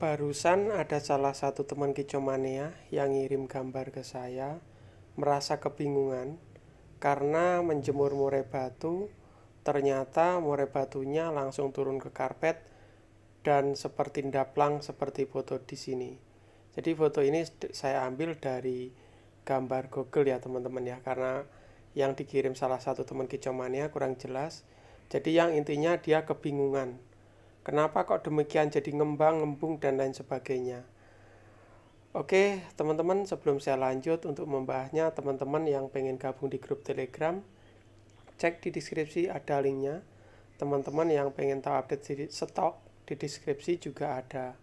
Barusan ada salah satu teman kicomania yang ngirim gambar ke saya merasa kebingungan karena menjemur murai batu ternyata murai batunya langsung turun ke karpet dan seperti daplang seperti foto di sini. Jadi foto ini saya ambil dari gambar Google ya teman-teman ya karena yang dikirim salah satu teman kicomania kurang jelas. Jadi yang intinya dia kebingungan Kenapa kok demikian jadi ngembang, ngembung, dan lain sebagainya. Oke, teman-teman, sebelum saya lanjut untuk membahasnya, teman-teman yang pengen gabung di grup Telegram, cek di deskripsi ada linknya. Teman-teman yang pengen tahu update stok di deskripsi juga ada.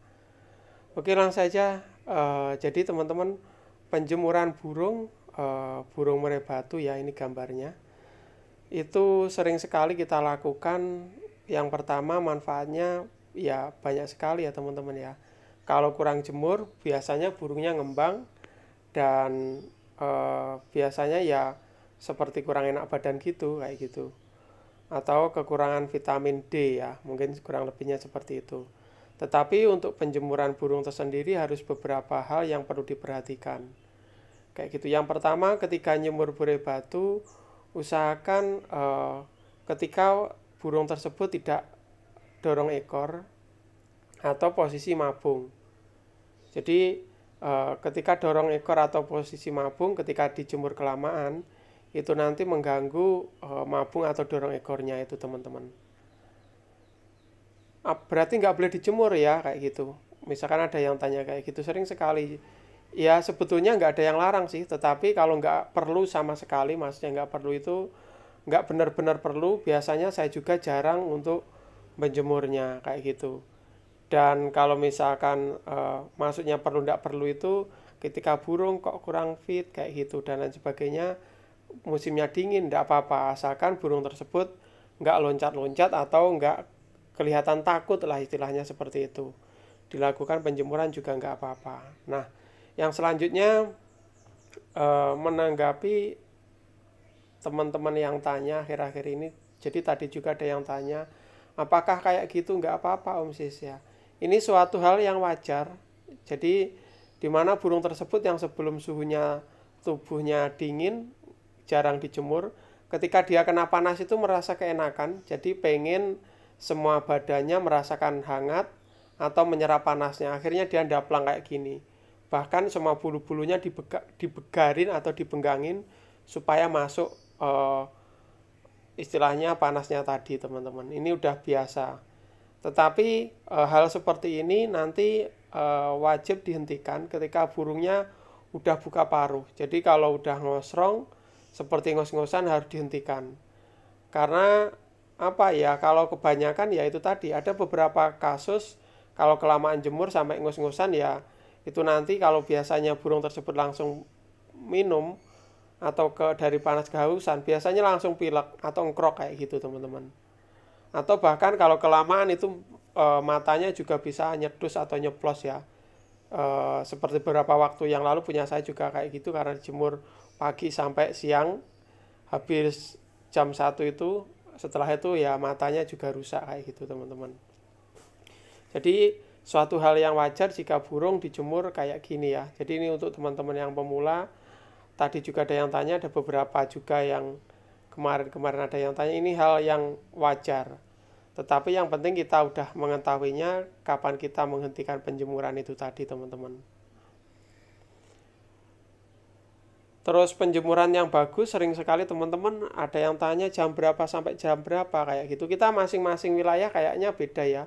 Oke, langsung saja. Uh, jadi teman-teman, penjemuran burung, uh, burung merebatu ya ini gambarnya. Itu sering sekali kita lakukan yang pertama manfaatnya ya banyak sekali ya teman-teman ya. Kalau kurang jemur biasanya burungnya ngembang dan eh, biasanya ya seperti kurang enak badan gitu kayak gitu. Atau kekurangan vitamin D ya, mungkin kurang lebihnya seperti itu. Tetapi untuk penjemuran burung tersendiri harus beberapa hal yang perlu diperhatikan. Kayak gitu. Yang pertama ketika nyemur bure batu usahakan eh, ketika burung tersebut tidak dorong ekor atau posisi mabung. Jadi eh, ketika dorong ekor atau posisi mabung ketika dijemur kelamaan itu nanti mengganggu e, mabung atau dorong ekornya itu teman-teman. Berarti nggak boleh dijemur ya kayak gitu. Misalkan ada yang tanya kayak gitu sering sekali. Ya sebetulnya nggak ada yang larang sih, tetapi kalau nggak perlu sama sekali, maksudnya nggak perlu itu nggak benar-benar perlu biasanya saya juga jarang untuk menjemurnya kayak gitu dan kalau misalkan e, eh, masuknya perlu nggak perlu itu ketika burung kok kurang fit kayak gitu dan lain sebagainya musimnya dingin nggak apa-apa asalkan burung tersebut nggak loncat-loncat atau nggak kelihatan takut lah istilahnya seperti itu dilakukan penjemuran juga nggak apa-apa nah yang selanjutnya e, menanggapi teman-teman yang tanya akhir-akhir ini jadi tadi juga ada yang tanya apakah kayak gitu nggak apa-apa Om Sis ya ini suatu hal yang wajar jadi di mana burung tersebut yang sebelum suhunya tubuhnya dingin jarang dijemur ketika dia kena panas itu merasa keenakan jadi pengen semua badannya merasakan hangat atau menyerap panasnya akhirnya dia ndaplang kayak gini bahkan semua bulu-bulunya dibegarin atau dibenggangin supaya masuk uh, istilahnya panasnya tadi teman-teman. Ini udah biasa. Tetapi uh, hal seperti ini nanti uh, wajib dihentikan ketika burungnya udah buka paruh. Jadi kalau udah ngosrong seperti ngos-ngosan harus dihentikan. Karena apa ya kalau kebanyakan ya itu tadi ada beberapa kasus kalau kelamaan jemur sampai ngos-ngosan ya itu nanti kalau biasanya burung tersebut langsung minum atau ke dari panas kehausan biasanya langsung pilek atau ngkrok kayak gitu teman-teman atau bahkan kalau kelamaan itu e, matanya juga bisa nyedus atau nyeplos ya e, seperti beberapa waktu yang lalu punya saya juga kayak gitu karena dijemur pagi sampai siang habis jam satu itu setelah itu ya matanya juga rusak kayak gitu teman-teman jadi suatu hal yang wajar jika burung dijemur kayak gini ya jadi ini untuk teman-teman yang pemula tadi juga ada yang tanya, ada beberapa juga yang kemarin-kemarin ada yang tanya, ini hal yang wajar. Tetapi yang penting kita udah mengetahuinya kapan kita menghentikan penjemuran itu tadi, teman-teman. Terus penjemuran yang bagus sering sekali teman-teman ada yang tanya jam berapa sampai jam berapa kayak gitu. Kita masing-masing wilayah kayaknya beda ya.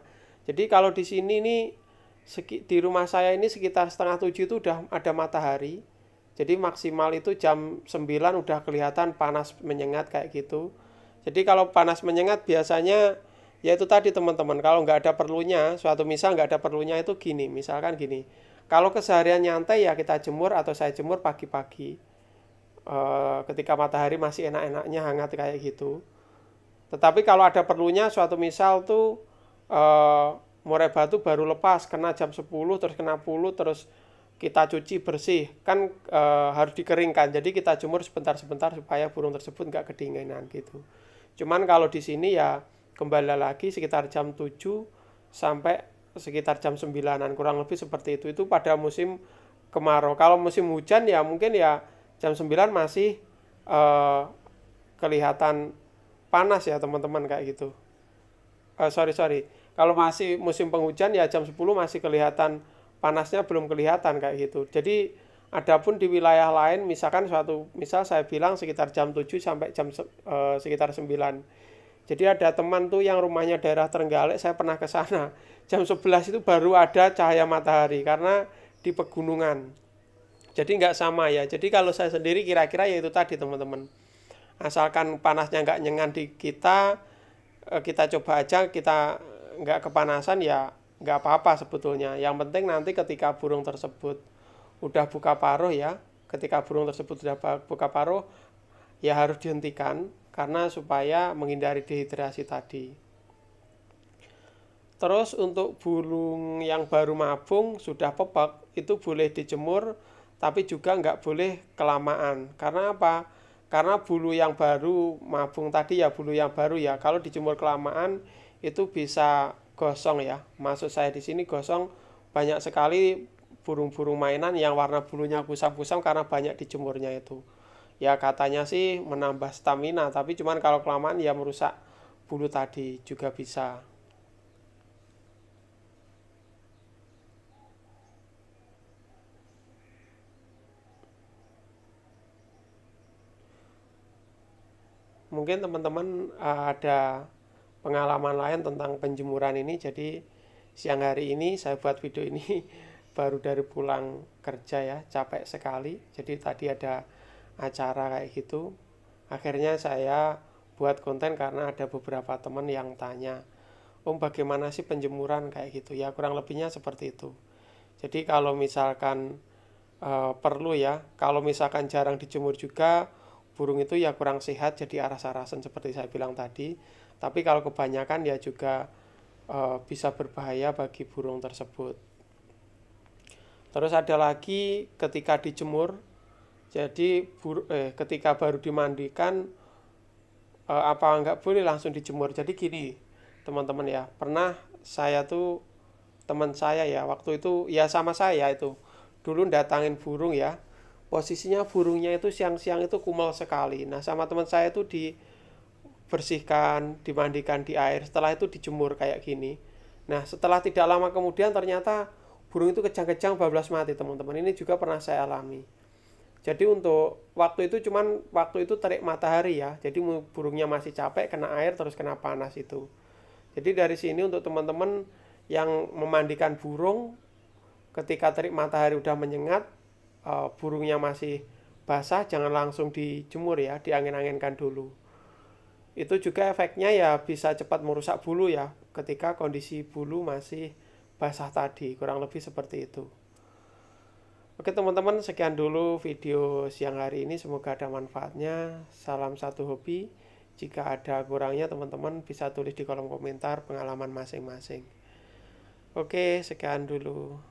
Jadi kalau di sini nih di rumah saya ini sekitar setengah tujuh itu udah ada matahari. Jadi maksimal itu jam 9 udah kelihatan panas menyengat kayak gitu. Jadi kalau panas menyengat biasanya ya itu tadi teman-teman kalau nggak ada perlunya suatu misal nggak ada perlunya itu gini misalkan gini kalau keseharian nyantai ya kita jemur atau saya jemur pagi-pagi e, ketika matahari masih enak-enaknya hangat kayak gitu tetapi kalau ada perlunya suatu misal tuh eh, e, murai batu baru lepas kena jam 10 terus kena 10 terus kita cuci bersih kan e, harus dikeringkan jadi kita jemur sebentar-sebentar supaya burung tersebut nggak kedinginan gitu cuman kalau di sini ya kembali lagi sekitar jam 7 sampai sekitar jam 9an kurang lebih seperti itu itu pada musim kemarau kalau musim hujan ya mungkin ya jam 9 masih e, kelihatan panas ya teman-teman kayak gitu e, sorry sorry kalau masih musim penghujan ya jam 10 masih kelihatan panasnya belum kelihatan kayak gitu. Jadi adapun di wilayah lain misalkan suatu misal saya bilang sekitar jam 7 sampai jam uh, sekitar 9. Jadi ada teman tuh yang rumahnya daerah Trenggalek saya pernah ke sana. Jam 11 itu baru ada cahaya matahari karena di pegunungan. Jadi nggak sama ya. Jadi kalau saya sendiri kira-kira ya itu tadi teman-teman. Asalkan panasnya nggak nyengan di kita, eh, kita coba aja kita nggak kepanasan ya nggak apa-apa sebetulnya. Yang penting nanti ketika burung tersebut udah buka paruh ya, ketika burung tersebut sudah buka paruh, ya harus dihentikan karena supaya menghindari dehidrasi tadi. Terus untuk burung yang baru mabung sudah pepek itu boleh dijemur tapi juga nggak boleh kelamaan. Karena apa? Karena bulu yang baru mabung tadi ya bulu yang baru ya kalau dijemur kelamaan itu bisa gosong ya. Maksud saya di sini gosong banyak sekali burung-burung mainan yang warna bulunya kusam-kusam karena banyak dijemurnya itu. Ya katanya sih menambah stamina, tapi cuman kalau kelamaan ya merusak bulu tadi juga bisa. Mungkin teman-teman eh, ada pengalaman lain tentang penjemuran ini jadi siang hari ini saya buat video ini baru dari pulang kerja ya capek sekali jadi tadi ada acara kayak gitu akhirnya saya buat konten karena ada beberapa teman yang tanya Om oh, bagaimana sih penjemuran kayak gitu ya kurang lebihnya seperti itu jadi kalau misalkan e, perlu ya kalau misalkan jarang dijemur juga burung itu ya kurang sehat jadi arah arasan seperti saya bilang tadi tapi kalau kebanyakan ya juga e, bisa berbahaya bagi burung tersebut. Terus ada lagi ketika dijemur. Jadi bur, eh, ketika baru dimandikan e, apa nggak boleh langsung dijemur. Jadi gini, teman-teman ya, pernah saya tuh teman saya ya waktu itu ya sama saya itu dulu datangin burung ya posisinya burungnya itu siang-siang itu kumal sekali. Nah, sama teman saya itu di bersihkan, dimandikan di air, setelah itu dijemur kayak gini. Nah, setelah tidak lama kemudian ternyata burung itu kejang-kejang bablas mati, teman-teman. Ini juga pernah saya alami. Jadi untuk waktu itu cuman waktu itu terik matahari ya. Jadi burungnya masih capek kena air terus kena panas itu. Jadi dari sini untuk teman-teman yang memandikan burung ketika terik matahari udah menyengat eh, burungnya masih basah jangan langsung dijemur ya, diangin-anginkan dulu itu juga efeknya ya bisa cepat merusak bulu ya ketika kondisi bulu masih basah tadi kurang lebih seperti itu oke teman-teman sekian dulu video siang hari ini semoga ada manfaatnya salam satu hobi jika ada kurangnya teman-teman bisa tulis di kolom komentar pengalaman masing-masing oke sekian dulu